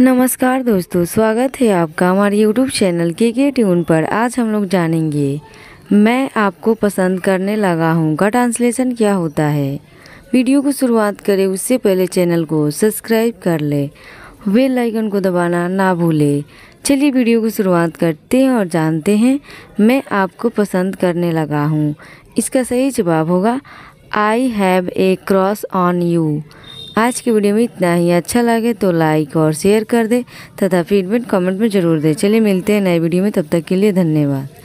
नमस्कार दोस्तों स्वागत है आपका हमारे YouTube चैनल के के ट्यून पर आज हम लोग जानेंगे मैं आपको पसंद करने लगा हूँ का ट्रांसलेशन क्या होता है वीडियो को शुरुआत करें उससे पहले चैनल को सब्सक्राइब कर ले बेल आइकन को दबाना ना भूले चलिए वीडियो को शुरुआत करते हैं और जानते हैं मैं आपको पसंद करने लगा हूँ इसका सही जवाब होगा I have a crush on you आज की वीडियो में इतना ही अच्छा लगे तो लाइक और शेयर कर दे तथा फीडबैक कमेंट में ज़रूर दे चलिए मिलते हैं नए वीडियो में तब तक के लिए धन्यवाद